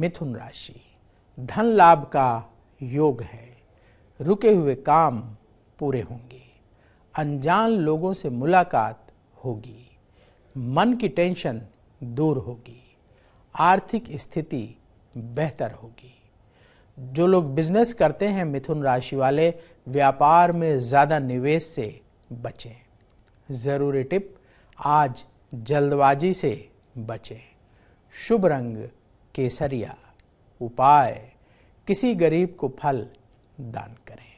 मिथुन राशि धन लाभ का योग है रुके हुए काम पूरे होंगे अनजान लोगों से मुलाकात होगी मन की टेंशन दूर होगी आर्थिक स्थिति बेहतर होगी जो लोग बिजनेस करते हैं मिथुन राशि वाले व्यापार में ज़्यादा निवेश से बचें ज़रूरी टिप आज जल्दबाजी से बचें शुभ रंग केसरिया उपाय किसी गरीब को फल दान करें